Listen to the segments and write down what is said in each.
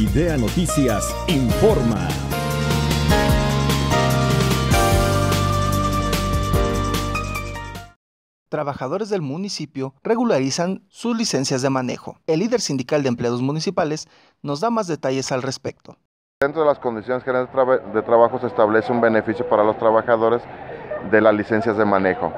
Idea Noticias informa. trabajadores del municipio regularizan sus licencias de manejo. El líder sindical de empleados municipales nos da más detalles al respecto. Dentro de las condiciones generales de trabajo se establece un beneficio para los trabajadores de las licencias de manejo.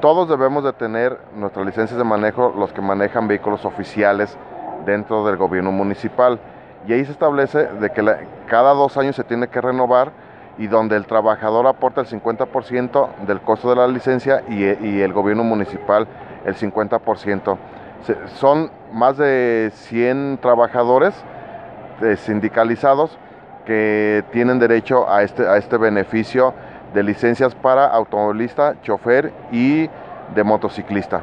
Todos debemos de tener nuestras licencias de manejo los que manejan vehículos oficiales dentro del gobierno municipal y ahí se establece de que cada dos años se tiene que renovar y donde el trabajador aporta el 50% del costo de la licencia y, eh, el gobierno municipal el 50%. son más de 100 trabajadores eh, sindicalizados que tienen derecho a este, a este beneficio de licencias para automovilista, chofer y de motociclista.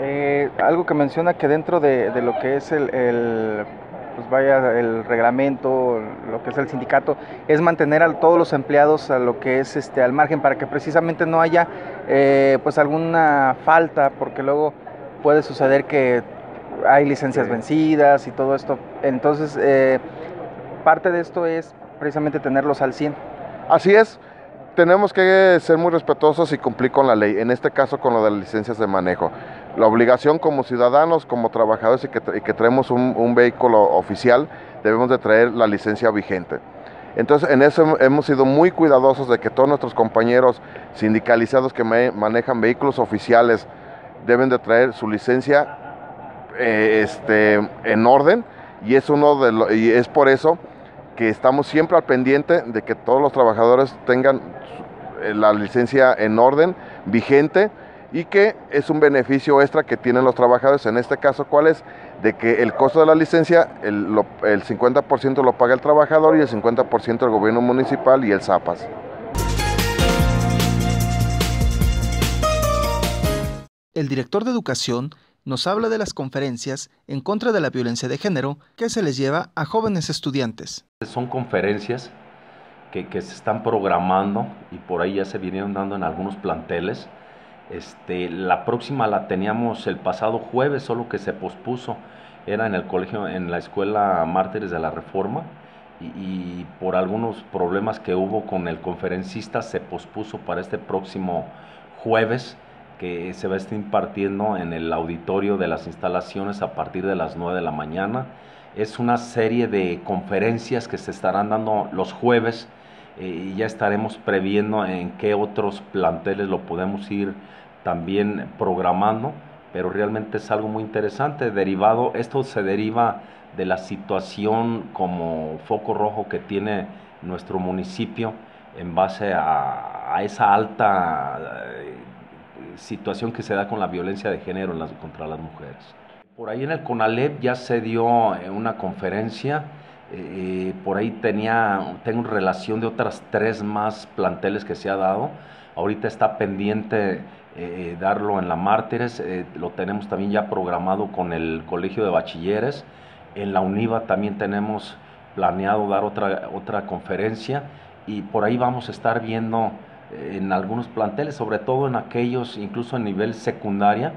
Eh, algo que menciona que dentro de, lo que es el pues vaya el reglamento, lo que es el sindicato, es mantener a todos los empleados a lo que es este al margen para que precisamente no haya eh, pues alguna falta, porque luego puede suceder que hay licencias vencidas y todo esto. Entonces, eh, parte de esto es precisamente tenerlos al 100. Así es. Tenemos que ser muy respetuosos y cumplir con la ley, en este caso con lo de las licencias de manejo la obligación como ciudadanos, como trabajadores y que, traemos un, vehículo oficial, debemos de traer la licencia vigente. Entonces, en eso hemos sido muy cuidadosos de que todos nuestros compañeros sindicalizados que manejan vehículos oficiales deben de traer su licencia eh, este, en orden y es, uno de y es por eso que estamos siempre al pendiente de que todos los trabajadores tengan eh, la licencia en orden, vigente, y que es un beneficio extra que tienen los trabajadores. En este caso, ¿cuál es? De que el costo de la licencia, el, 50% lo paga el trabajador y el 50% el gobierno municipal y el ZAPAS. El director de educación nos habla de las conferencias en contra de la violencia de género que se les lleva a jóvenes estudiantes. Son conferencias que, que se están programando y por ahí ya se vinieron dando en algunos planteles este, la próxima la teníamos el pasado jueves, solo que se pospuso. Era en el colegio, en la escuela Mártires de la Reforma. Y, y por algunos problemas que hubo con el conferencista, se pospuso para este próximo jueves que se va a estar impartiendo en el auditorio de las instalaciones a partir de las 9 de la mañana. Es una serie de conferencias que se estarán dando los jueves eh, y ya estaremos previendo en qué otros planteles lo podemos ir también programando, pero realmente es algo muy interesante, derivado, esto se deriva de la situación como foco rojo que tiene nuestro municipio en base a, esa alta eh, situación que se da con la violencia de género contra las mujeres. Por ahí en el CONALEP ya se dio eh, una conferencia eh, por ahí tenía, tengo relación de otras tres más planteles que se ha dado. Ahorita está pendiente eh, darlo en la Mártires, eh, lo tenemos también ya programado con el Colegio de Bachilleres. En la UNIVA también tenemos planeado dar otra, otra conferencia y por ahí vamos a estar viendo en algunos planteles, sobre todo en aquellos, incluso a nivel secundaria,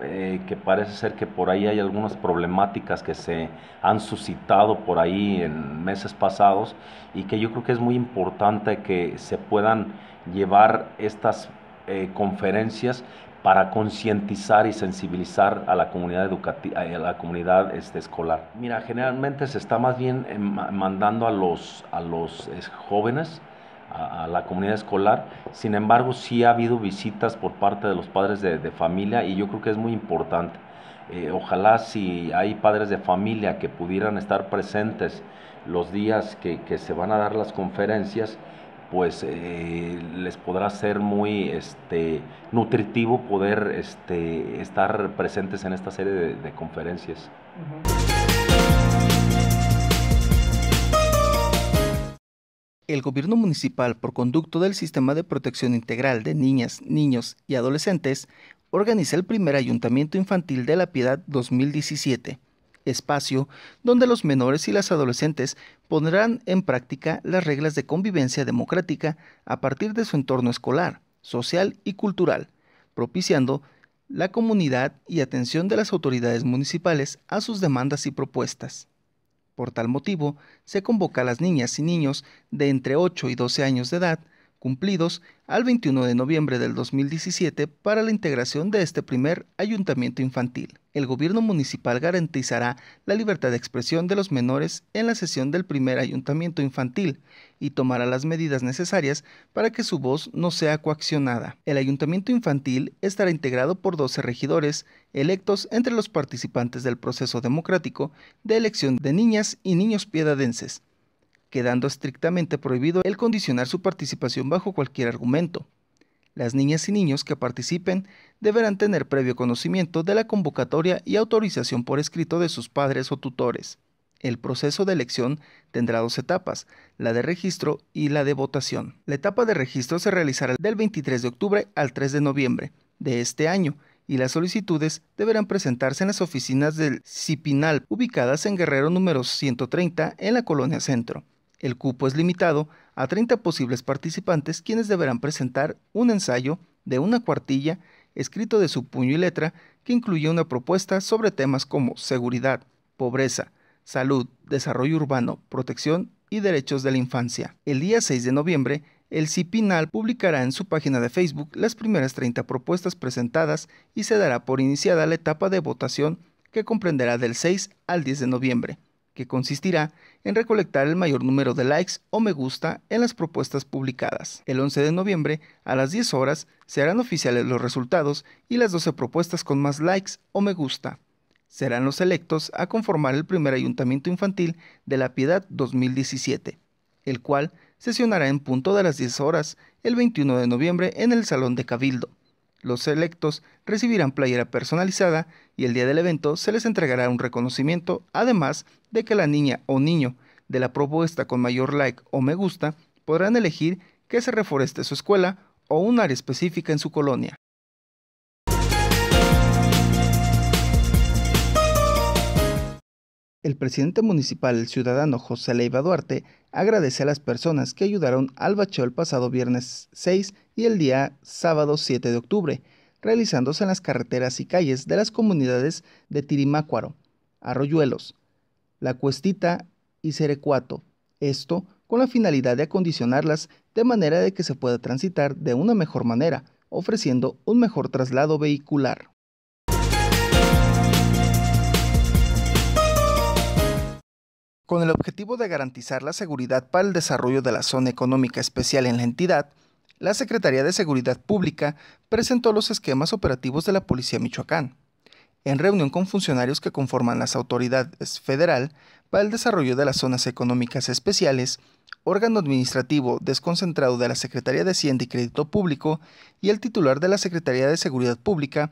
eh, que, parece ser que por ahí hay algunas problemáticas que se han suscitado por ahí en meses pasados y que yo creo que es muy importante que se puedan llevar estas eh, conferencias para concientizar y sensibilizar a la comunidad educativa, a la comunidad este, escolar. Mira, generalmente se está más bien eh, mandando a los, a los jóvenes a, la comunidad escolar. Sin embargo, sí ha habido visitas por parte de los padres de, familia y yo creo que es muy importante. Eh, ojalá si hay padres de familia que pudieran estar presentes los días que, se van a dar las conferencias, pues eh, les podrá ser muy este, nutritivo poder este, estar presentes en esta serie de, conferencias. el gobierno municipal, por conducto del Sistema de Protección Integral de Niñas, Niños y Adolescentes, organiza el primer Ayuntamiento Infantil de la Piedad 2017, espacio donde los menores y las adolescentes pondrán en práctica las reglas de convivencia democrática a partir de su entorno escolar, social y cultural, propiciando la comunidad y atención de las autoridades municipales a sus demandas y propuestas. Por tal motivo, se convoca a las niñas y niños de entre 8 y 12 años de edad cumplidos al 21 de noviembre del 2017 para la integración de este primer ayuntamiento infantil. El gobierno municipal garantizará la libertad de expresión de los menores en la sesión del primer ayuntamiento infantil y tomará las medidas necesarias para que su voz no sea coaccionada. El ayuntamiento infantil estará integrado por 12 regidores electos entre los participantes del proceso democrático de elección de niñas y niños piedadenses quedando estrictamente prohibido el condicionar su participación bajo cualquier argumento. Las niñas y niños que participen deberán tener previo conocimiento de la convocatoria y autorización por escrito de sus padres o tutores. El proceso de elección tendrá dos etapas, la de registro y la de votación. La etapa de registro se realizará del 23 de octubre al 3 de noviembre de este año y las solicitudes deberán presentarse en las oficinas del CIPINAL ubicadas en Guerrero número 130 en la colonia Centro. El cupo es limitado a 30 posibles participantes quienes deberán presentar un ensayo de una cuartilla escrito de su puño y letra que incluye una propuesta sobre temas como seguridad, pobreza, salud, desarrollo urbano, protección y derechos de la infancia. El día 6 de noviembre, el CIPINAL publicará en su página de Facebook las primeras 30 propuestas presentadas y se dará por iniciada la etapa de votación que comprenderá del 6 al 10 de noviembre que consistirá en recolectar el mayor número de likes o me gusta en las propuestas publicadas. El 11 de noviembre, a las 10 horas, serán oficiales los resultados y las 12 propuestas con más likes o me gusta. Serán los electos a conformar el primer ayuntamiento infantil de La Piedad 2017, el cual sesionará en punto de las 10 horas el 21 de noviembre en el Salón de Cabildo. Los electos recibirán playera personalizada y el día del evento se les entregará un reconocimiento, además de que la niña o niño de la propuesta con mayor like o me gusta podrán elegir que se reforeste su escuela o un área específica en su colonia. El presidente municipal, el ciudadano José Leiva Duarte, agradece a las personas que ayudaron al bacheo el pasado viernes 6 y el día sábado 7 de octubre, realizándose en las carreteras y calles de las comunidades de Tirimácuaro, Arroyuelos, La Cuestita y Cerecuato, esto con la finalidad de acondicionarlas de manera de que se pueda transitar de una mejor manera, ofreciendo un mejor traslado vehicular. Con el objetivo de garantizar la seguridad para el desarrollo de la zona económica especial en la entidad, la Secretaría de Seguridad Pública presentó los esquemas operativos de la Policía Michoacán, en reunión con funcionarios que conforman las autoridades federal para el desarrollo de las zonas económicas especiales, órgano administrativo desconcentrado de la Secretaría de Hacienda y Crédito Público y el titular de la Secretaría de Seguridad Pública,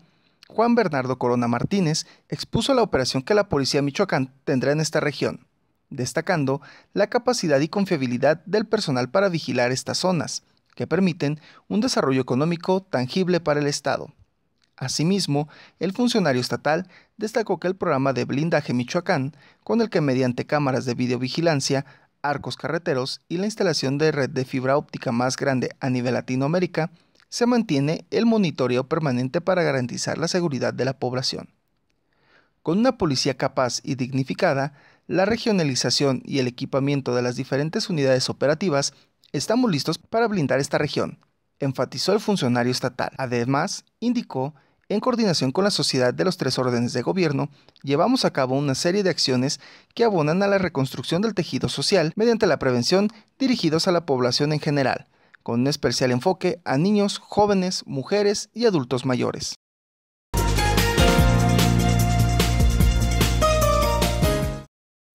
Juan Bernardo Corona Martínez, expuso la operación que la Policía Michoacán tendrá en esta región, destacando la capacidad y confiabilidad del personal para vigilar estas zonas, que permiten un desarrollo económico tangible para el Estado. Asimismo, el funcionario estatal destacó que el programa de blindaje Michoacán, con el que mediante cámaras de videovigilancia, arcos carreteros y la instalación de red de fibra óptica más grande a nivel Latinoamérica, se mantiene el monitoreo permanente para garantizar la seguridad de la población. Con una policía capaz y dignificada, la regionalización y el equipamiento de las diferentes unidades operativas Estamos listos para blindar esta región, enfatizó el funcionario estatal. Además, indicó, en coordinación con la sociedad de los tres órdenes de gobierno, llevamos a cabo una serie de acciones que abonan a la reconstrucción del tejido social mediante la prevención dirigidos a la población en general, con un especial enfoque a niños, jóvenes, mujeres y adultos mayores.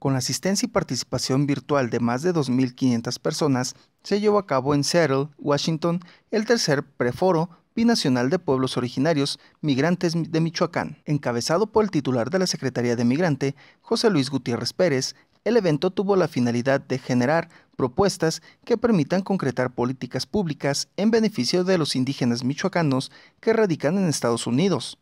Con la asistencia y participación virtual de más de 2.500 personas, se llevó a cabo en Seattle, Washington, el tercer preforo binacional de pueblos originarios migrantes de Michoacán. Encabezado por el titular de la Secretaría de Migrante, José Luis Gutiérrez Pérez, el evento tuvo la finalidad de generar propuestas que permitan concretar políticas públicas en beneficio de los indígenas michoacanos que radican en Estados Unidos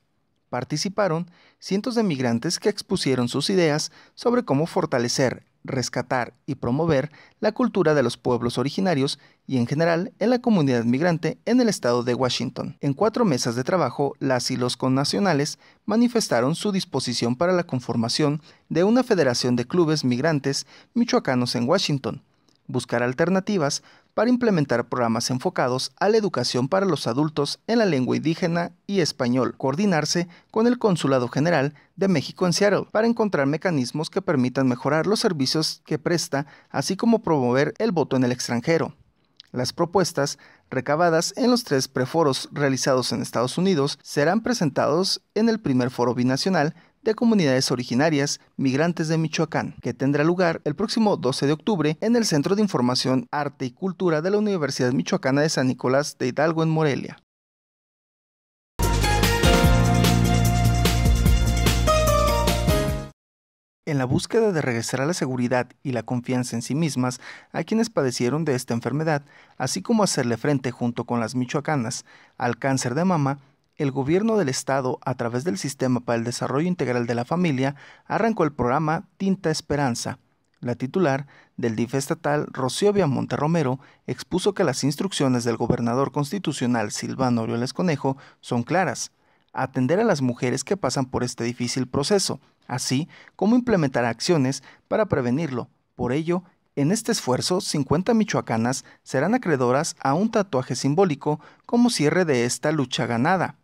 participaron cientos de migrantes que expusieron sus ideas sobre cómo fortalecer, rescatar y promover la cultura de los pueblos originarios y en general en la comunidad migrante en el estado de Washington. En cuatro mesas de trabajo, las y los connacionales manifestaron su disposición para la conformación de una federación de clubes migrantes michoacanos en Washington, buscar alternativas para implementar programas enfocados a la educación para los adultos en la lengua indígena y español, coordinarse con el Consulado General de México en Seattle para encontrar mecanismos que permitan mejorar los servicios que presta, así como promover el voto en el extranjero. Las propuestas recabadas en los tres preforos realizados en Estados Unidos serán presentados en el primer foro binacional de comunidades originarias migrantes de Michoacán, que tendrá lugar el próximo 12 de octubre en el Centro de Información, Arte y Cultura de la Universidad Michoacana de San Nicolás de Hidalgo en Morelia. En la búsqueda de regresar a la seguridad y la confianza en sí mismas a quienes padecieron de esta enfermedad, así como hacerle frente junto con las michoacanas al cáncer de mama, el gobierno del Estado, a través del Sistema para el Desarrollo Integral de la Familia, arrancó el programa Tinta Esperanza. La titular del DIF estatal, Rocío Viamonte Romero, expuso que las instrucciones del gobernador constitucional Silvano Orioles Conejo son claras. Atender a las mujeres que pasan por este difícil proceso, así como implementar acciones para prevenirlo. Por ello, en este esfuerzo, 50 michoacanas serán acreedoras a un tatuaje simbólico como cierre de esta lucha ganada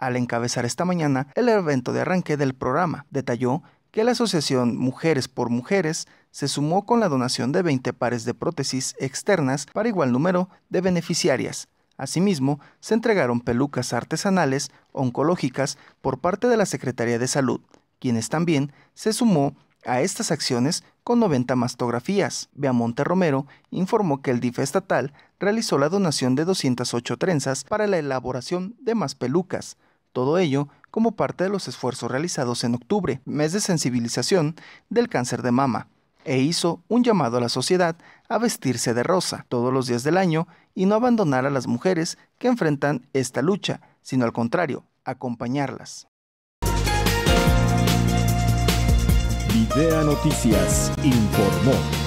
al encabezar esta mañana el evento de arranque del programa. Detalló que la asociación Mujeres por Mujeres se sumó con la donación de 20 pares de prótesis externas para igual número de beneficiarias. Asimismo, se entregaron pelucas artesanales oncológicas por parte de la Secretaría de Salud, quienes también se sumó a estas acciones con 90 mastografías. Beamonte Romero informó que el DIF estatal realizó la donación de 208 trenzas para la elaboración de más pelucas, todo ello como parte de los esfuerzos realizados en octubre, mes de sensibilización del cáncer de mama, e hizo un llamado a la sociedad a vestirse de rosa todos los días del año y no abandonar a las mujeres que enfrentan esta lucha, sino al contrario, acompañarlas. informó.